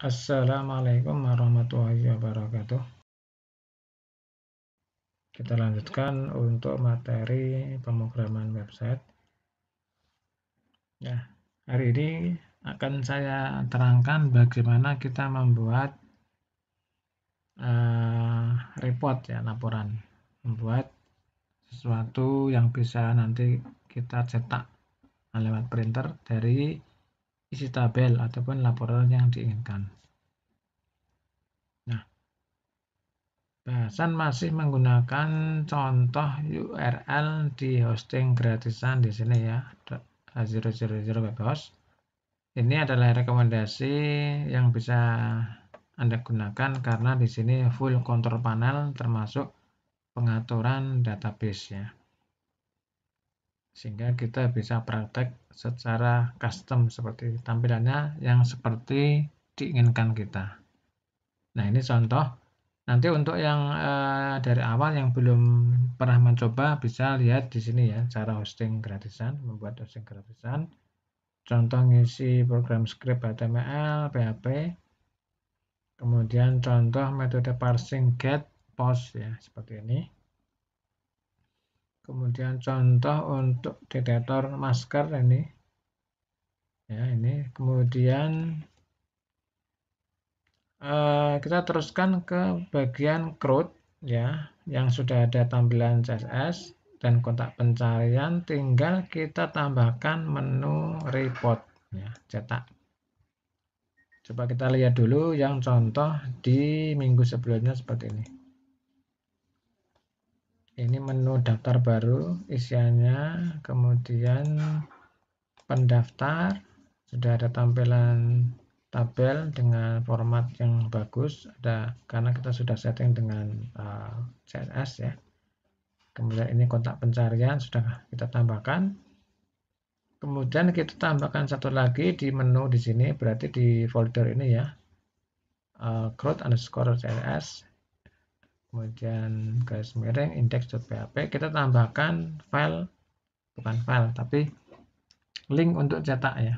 Assalamualaikum warahmatullahi wabarakatuh. Kita lanjutkan untuk materi pemrograman website. Ya, hari ini akan saya terangkan bagaimana kita membuat uh, report ya laporan, membuat sesuatu yang bisa nanti kita cetak lewat printer dari isi tabel ataupun laporan yang diinginkan. Nah, bahasan masih menggunakan contoh URL di hosting gratisan di sini ya, 000 webhost. Ini adalah rekomendasi yang bisa Anda gunakan karena di sini full control panel termasuk pengaturan database ya. Sehingga kita bisa praktek secara custom seperti tampilannya yang seperti diinginkan kita. Nah ini contoh. Nanti untuk yang eh, dari awal yang belum pernah mencoba bisa lihat di sini ya cara hosting gratisan, membuat hosting gratisan. Contoh ngisi program script HTML, PHP. Kemudian contoh metode parsing get post ya seperti ini kemudian contoh untuk detektor masker ini ya ini kemudian uh, kita teruskan ke bagian crud, ya yang sudah ada tampilan CSS dan kontak pencarian tinggal kita tambahkan menu report ya cetak coba kita lihat dulu yang contoh di minggu sebelumnya seperti ini ini menu daftar baru isiannya kemudian pendaftar sudah ada tampilan tabel dengan format yang bagus ada karena kita sudah setting dengan uh, eh, CSS ya kemudian ini kontak pencarian sudah kita tambahkan kemudian kita tambahkan satu lagi di menu di sini berarti di folder ini ya uh, eh, growth underscore CSS kemudian garis miring index.php kita tambahkan file bukan file tapi link untuk cetak ya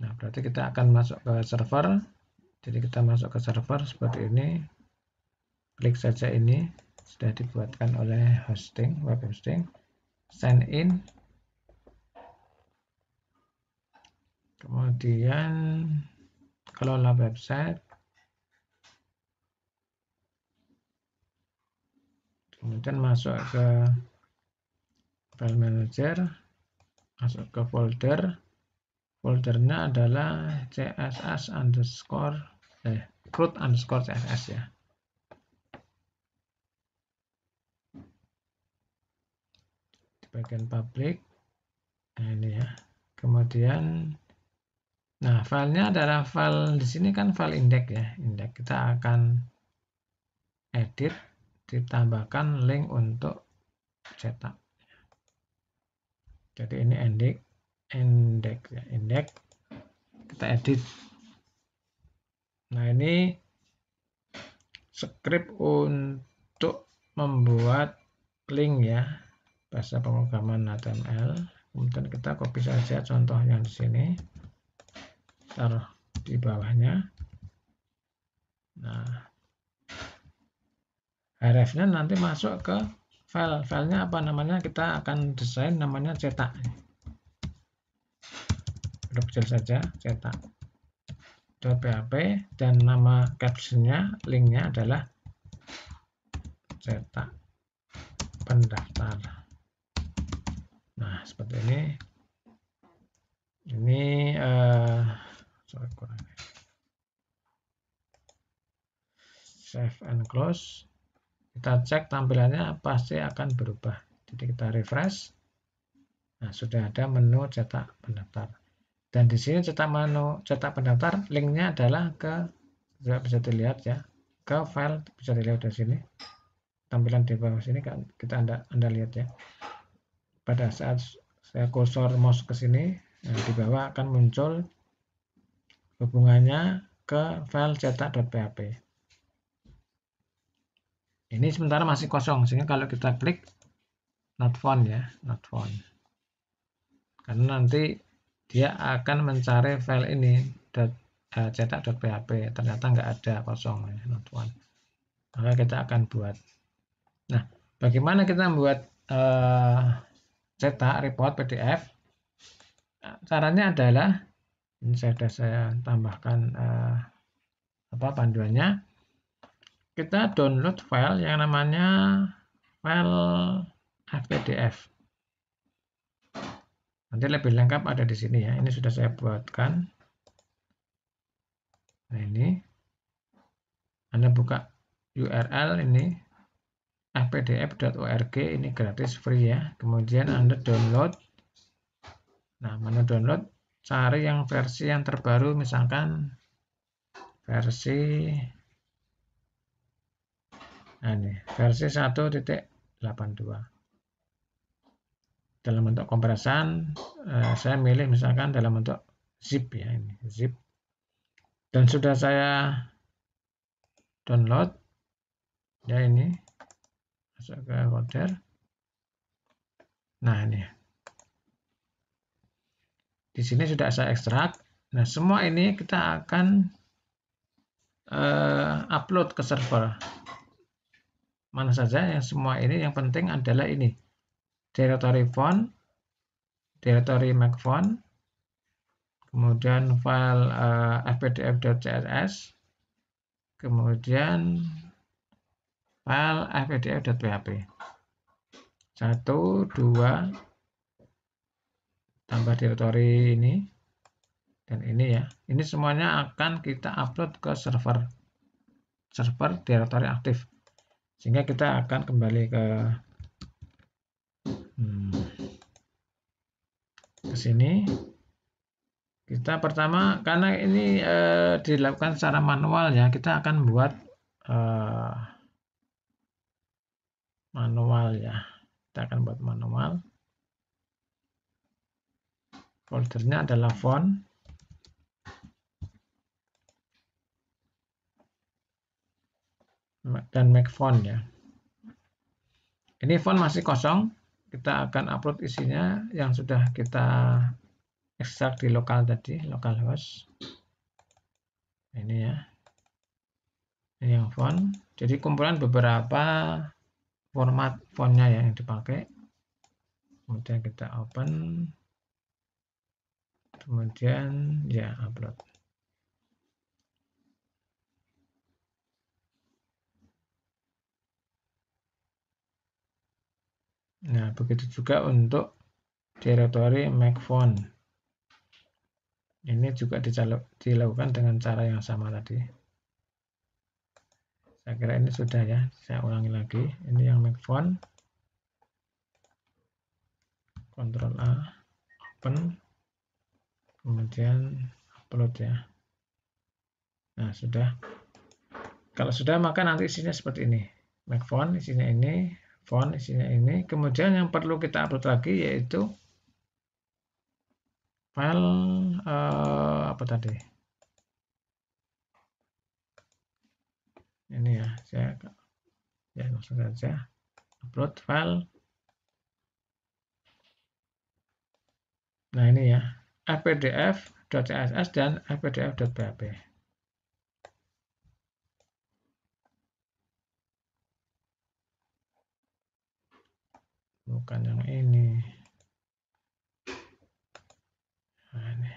nah berarti kita akan masuk ke server jadi kita masuk ke server seperti ini klik saja ini sudah dibuatkan oleh hosting web hosting sign in kemudian kelola website kemudian masuk ke file manager masuk ke folder foldernya adalah css underscore eh, root underscore css ya di bagian public nah ini ya kemudian nah filenya adalah file di sini kan file index ya index kita akan edit ditambahkan link untuk cetak. Jadi ini index, index ya, index. Kita edit. Nah, ini script untuk membuat link ya, bahasa pemrograman HTML. Kemudian kita copy saja contoh yang di sini. Taruh di bawahnya. Nah, href-nya nanti masuk ke file filenya apa namanya kita akan desain namanya cetak kita kecil saja cetak .php dan nama captionnya linknya adalah cetak pendaftar nah seperti ini ini uh, sorry, kurang save and close kita cek tampilannya pasti akan berubah jadi kita refresh nah sudah ada menu cetak pendaftar dan di sini cetak menu cetak pendaftar linknya adalah ke bisa dilihat ya ke file bisa dilihat di sini tampilan di bawah sini kan kita anda anda lihat ya pada saat saya kursor mouse ke sini nah, di bawah akan muncul hubungannya ke file cetak.php ini sementara masih kosong sehingga kalau kita klik not found ya not found karena nanti dia akan mencari file ini eh, cetak.php ternyata nggak ada kosong ya not Found, maka kita akan buat nah bagaimana kita membuat uh, cetak report PDF nah, caranya adalah ini sudah saya tambahkan uh, apa panduannya kita download file yang namanya file fpdf. Nanti lebih lengkap ada di sini ya. Ini sudah saya buatkan. Nah ini. Anda buka URL ini fpdf.org ini gratis free ya. Kemudian Anda download. Nah, menu download cari yang versi yang terbaru misalkan versi Nah, ini versi 1.82. Dalam bentuk kompresan, eh, saya milih misalkan dalam bentuk zip ya ini, zip. Dan sudah saya download ya ini masuk ke folder. Nah, ini. Di sini sudah saya ekstrak. Nah, semua ini kita akan uh, upload ke server mana saja yang semua ini yang penting adalah ini directory font directory Mac font kemudian file uh, fpdf.css kemudian file fpdf.php Satu, dua, tambah directory ini dan ini ya ini semuanya akan kita upload ke server server directory aktif sehingga kita akan kembali ke hmm, ke sini kita pertama karena ini e, dilakukan secara manual ya kita akan buat e, manual ya kita akan buat manual foldernya adalah font dan make font ya. Ini font masih kosong, kita akan upload isinya yang sudah kita ekstrak di lokal tadi, localhost. Ini ya. Ini yang font. Jadi kumpulan beberapa format fontnya ya yang dipakai. Kemudian kita open. Kemudian ya upload. Nah, begitu juga untuk directory make Ini juga dilakukan dengan cara yang sama tadi. Saya kira ini sudah ya. Saya ulangi lagi. Ini yang make font. Ctrl A, open. Kemudian upload ya. Nah, sudah. Kalau sudah, maka nanti isinya seperti ini. Make isinya ini font isinya ini. Kemudian yang perlu kita upload lagi yaitu file uh, apa tadi? Ini ya, saya ya langsung saja upload file. Nah ini ya, fpdf.css dan Bap. bukan yang ini nah, ini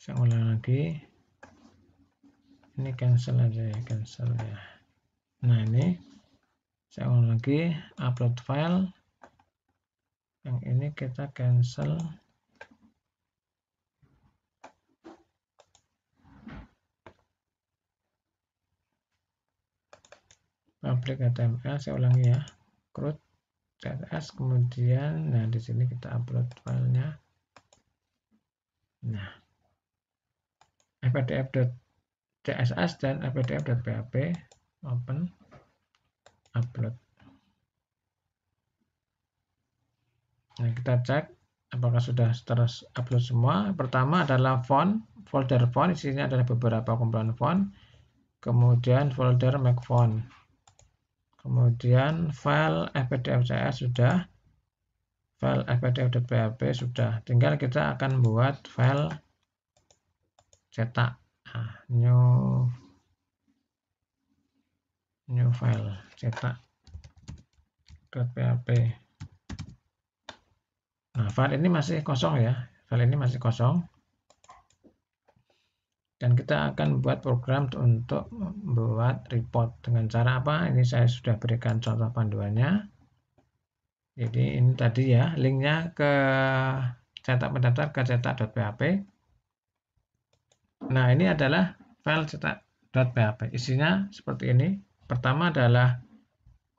saya ulang lagi ini cancel aja ya cancel ya nah ini saya ulang lagi upload file yang ini kita cancel public HTML saya ulangi ya CRUD CSS kemudian nah di sini kita upload filenya nah CSS dan fpdf.php open upload nah kita cek apakah sudah terus upload semua pertama adalah font folder font isinya adalah beberapa komponen font kemudian folder make font kemudian file CS sudah file fpdf.php sudah tinggal kita akan buat file cetak nah, new new file cetak .php nah file ini masih kosong ya file ini masih kosong dan kita akan buat program untuk membuat report dengan cara apa ini saya sudah berikan contoh panduannya jadi ini tadi ya linknya ke cetak pendaftar ke cetak.php nah ini adalah file cetak.php isinya seperti ini pertama adalah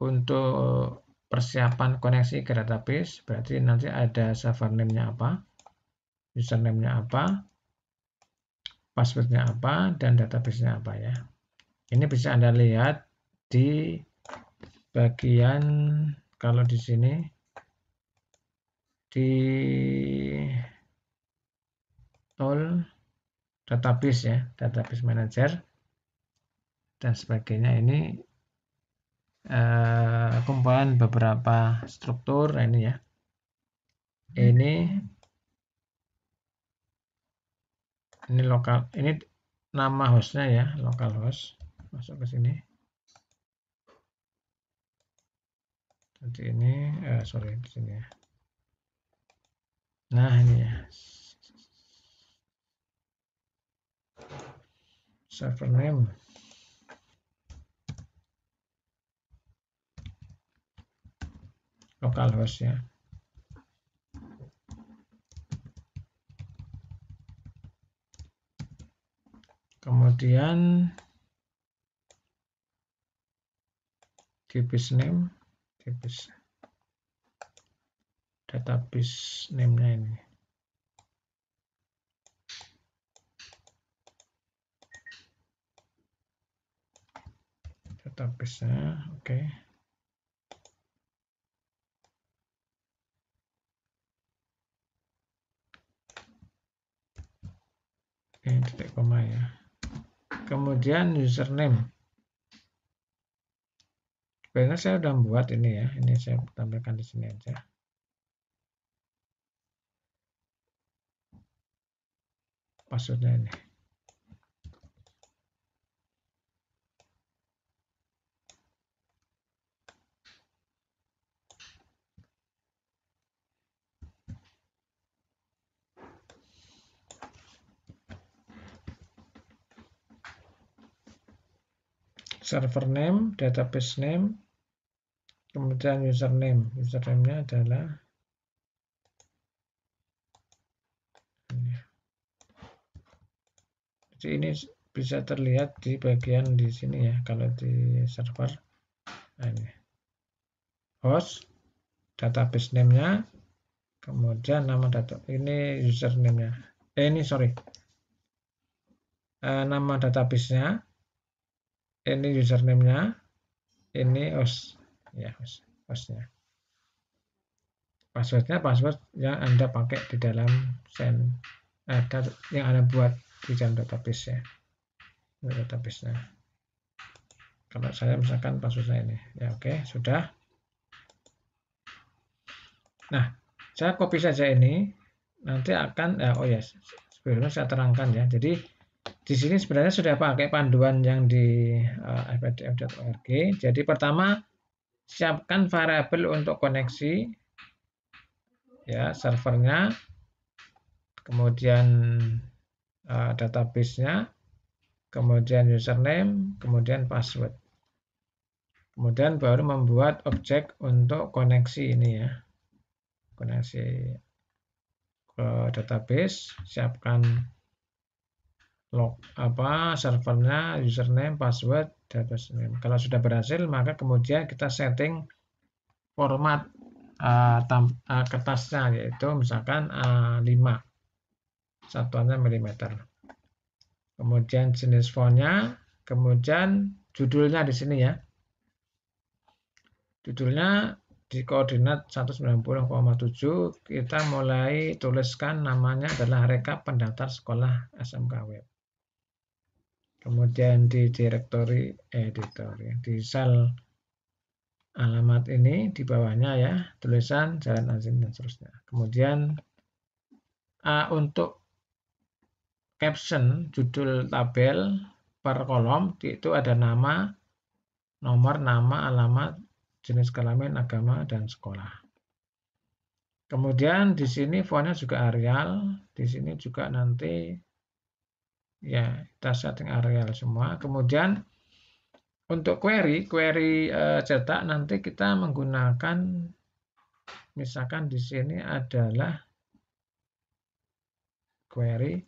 untuk persiapan koneksi ke database berarti nanti ada server name-nya apa username-nya apa passwordnya apa dan databasenya apa ya. Ini bisa Anda lihat di bagian kalau di sini di tool database ya, database manager dan sebagainya ini eh, kumpulan beberapa struktur ini ya. Ini ini lokal ini nama hostnya ya lokal host, masuk ke sini jadi ini eh, sorry di sini ya nah ini ya server name localhost ya kemudian database name database database name-nya ini database-nya oke okay. ini titik koma ya kemudian username sebenarnya saya sudah membuat ini ya ini saya tampilkan di sini aja passwordnya ini server name, database name, kemudian username. Username-nya adalah Jadi ini bisa terlihat di bagian di sini ya kalau di server nah, ini. host database name-nya kemudian nama data ini username-nya eh, ini sorry eh, nama database-nya ini username-nya, ini os ya os, osnya. Passwordnya password yang Anda pakai di dalam send ada eh, yang Anda buat di dalam database ya. Database-nya. Kalau saya misalkan password saya ini, ya oke, okay, sudah. Nah, saya copy saja ini, nanti akan, eh, oh ya, yes, sebelumnya saya terangkan ya. Jadi di sini sebenarnya sudah pakai panduan yang di uh, eh, fpdf.org. Jadi pertama siapkan variabel untuk koneksi ya servernya, kemudian uh, database-nya, kemudian username, kemudian password. Kemudian baru membuat objek untuk koneksi ini ya. Koneksi ke database, siapkan log apa servernya username password database name kalau sudah berhasil maka kemudian kita setting format uh, tam, uh, kertasnya yaitu misalkan uh, eh, 5 satuannya milimeter kemudian jenis fontnya kemudian judulnya di sini ya judulnya di koordinat 190,7 kita mulai tuliskan namanya adalah rekap pendaftar sekolah SMK Web kemudian di direktori editor eh, ya. di sel alamat ini di bawahnya ya tulisan jalan azim dan seterusnya kemudian A untuk caption judul tabel per kolom itu ada nama nomor nama alamat jenis kelamin agama dan sekolah kemudian di sini fontnya juga Arial di sini juga nanti ya kita setting areal semua kemudian untuk query query eh, cetak nanti kita menggunakan misalkan di sini adalah query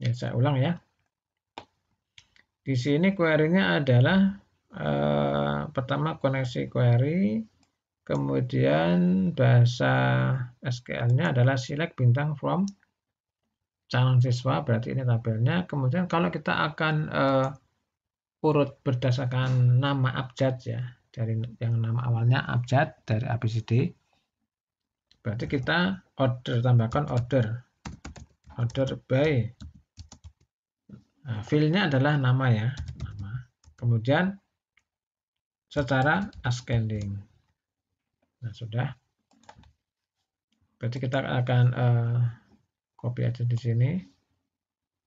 ya saya ulang ya di sini query-nya adalah eh, pertama koneksi query Kemudian bahasa SQL-nya adalah select bintang from calon siswa, berarti ini tabelnya. Kemudian kalau kita akan uh, urut berdasarkan nama abjad ya, dari yang nama awalnya abjad dari ABCD, berarti kita order, tambahkan order. Order by. Nah, fill-nya adalah nama ya. Nama. Kemudian secara ascending. Nah, sudah. Berarti kita akan uh, copy aja di sini.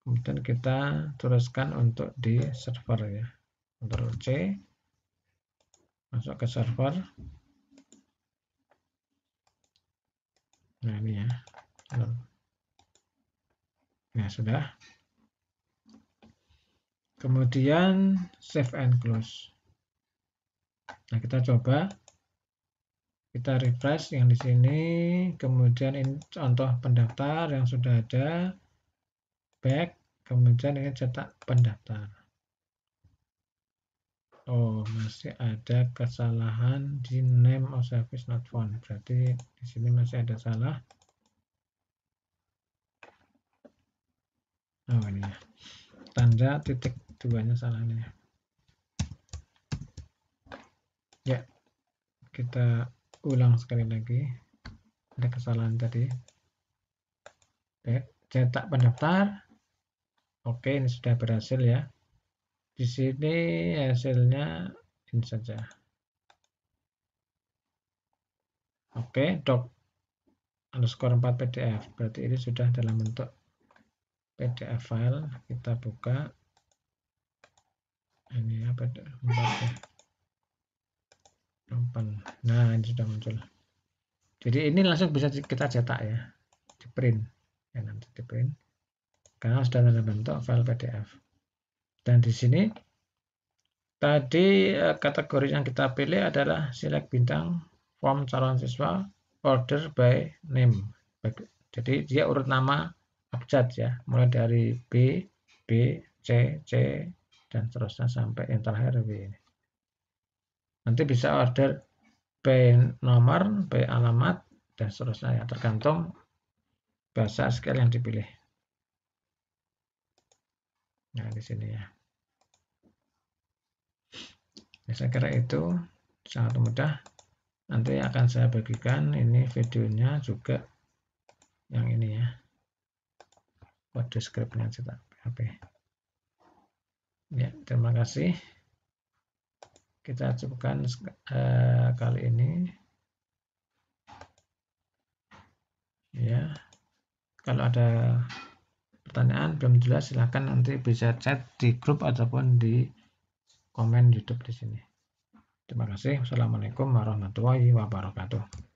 Kemudian kita teruskan untuk di server ya. Ctrl C. Masuk ke server. Nah, ini ya. Nah, sudah. Kemudian save and close. Nah, kita coba kita refresh yang di sini kemudian ini contoh pendaftar yang sudah ada back kemudian ini cetak pendaftar Oh masih ada kesalahan di name of service not found berarti di sini masih ada salah Oh ini ya tanda titik duanya salah ini ya, ya kita ulang sekali lagi ada kesalahan tadi Oke, cetak pendaftar oke ini sudah berhasil ya di sini hasilnya ini saja oke doc underscore 4 pdf berarti ini sudah dalam bentuk pdf file kita buka ini apa 4 ya open nah ini sudah muncul jadi ini langsung bisa kita cetak ya di print ya nanti di print karena sudah dalam bentuk file PDF dan di sini tadi eh, kategori yang kita pilih adalah select bintang form calon siswa order by name jadi dia urut nama abjad ya mulai dari B B C C dan seterusnya sampai yang terakhir ini Nanti bisa order P nomor, P alamat, dan seterusnya ya, tergantung bahasa SQL yang dipilih. Nah, di sini ya. ya saya kira itu sangat mudah. Nanti akan saya bagikan ini videonya juga yang ini ya. Kode scriptnya kita hp Ya, terima kasih kita cukupkan uh, kali ini ya kalau ada pertanyaan belum jelas silahkan nanti bisa chat di grup ataupun di komen YouTube di sini. Terima kasih. Assalamualaikum warahmatullahi wabarakatuh.